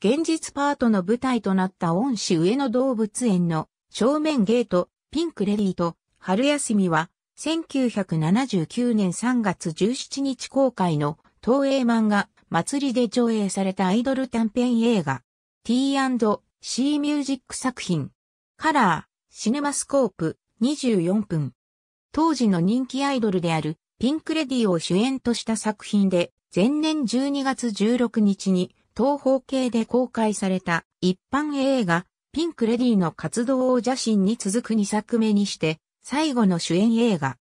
現実パートの舞台となった恩師上野動物園の正面ゲート、ピンクレディと春休みは1979年3月17日公開の東映漫画祭りで上映されたアイドル短編映画 T&C ミュージック作品カラーシネマスコープ24分当時の人気アイドルであるピンクレディを主演とした作品で前年12月16日に東方系で公開された一般映画、ピンクレディの活動を邪神に続く2作目にして、最後の主演映画。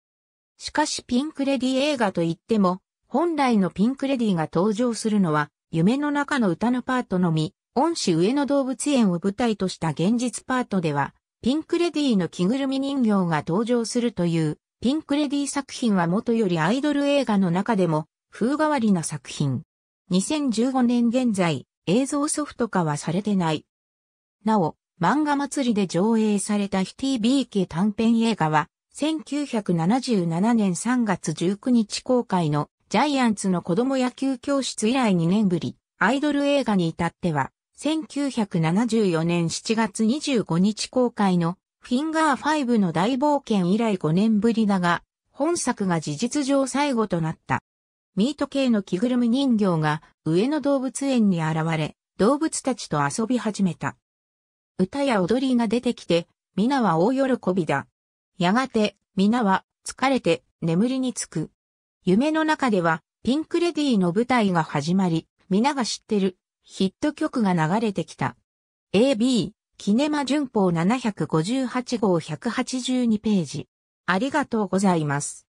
しかしピンクレディ映画といっても、本来のピンクレディが登場するのは、夢の中の歌のパートのみ、恩師上野動物園を舞台とした現実パートでは、ピンクレディの着ぐるみ人形が登場するという、ピンクレディ作品は元よりアイドル映画の中でも、風変わりな作品。2015年現在、映像ソフト化はされてない。なお、漫画祭りで上映されたヒティビーケ短編映画は、1977年3月19日公開のジャイアンツの子供野球教室以来2年ぶり、アイドル映画に至っては、1974年7月25日公開のフィンガー5の大冒険以来5年ぶりだが、本作が事実上最後となった。ミート系の着ぐるみ人形が上野動物園に現れ、動物たちと遊び始めた。歌や踊りが出てきて、皆は大喜びだ。やがて、皆は疲れて眠りにつく。夢の中では、ピンクレディーの舞台が始まり、皆が知ってるヒット曲が流れてきた。AB、キネマ順法758号182ページ。ありがとうございます。